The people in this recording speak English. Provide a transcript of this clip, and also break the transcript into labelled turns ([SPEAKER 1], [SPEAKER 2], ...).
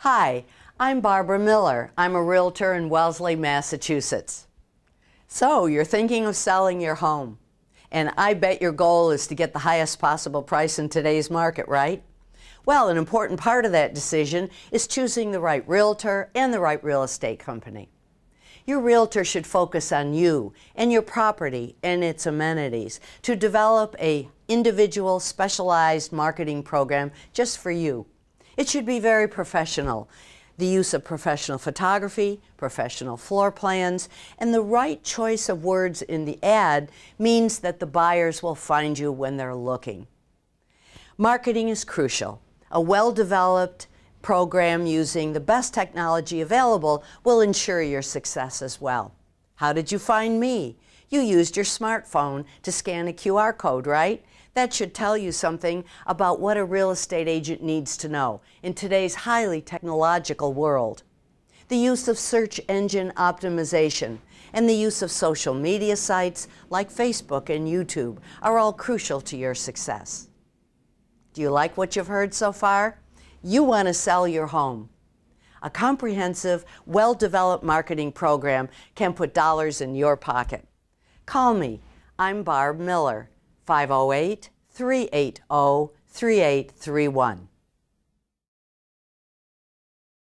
[SPEAKER 1] Hi, I'm Barbara Miller. I'm a realtor in Wellesley, Massachusetts. So, you're thinking of selling your home, and I bet your goal is to get the highest possible price in today's market, right? Well, an important part of that decision is choosing the right realtor and the right real estate company. Your realtor should focus on you and your property and its amenities to develop a individual specialized marketing program just for you. It should be very professional. The use of professional photography, professional floor plans, and the right choice of words in the ad means that the buyers will find you when they're looking. Marketing is crucial. A well developed program using the best technology available will ensure your success as well. How did you find me? You used your smartphone to scan a QR code, right? That should tell you something about what a real estate agent needs to know in today's highly technological world. The use of search engine optimization and the use of social media sites like Facebook and YouTube are all crucial to your success. Do you like what you've heard so far? You want to sell your home. A comprehensive, well developed marketing program can put dollars in your pocket. Call me. I'm Barb Miller, 508 380 3831.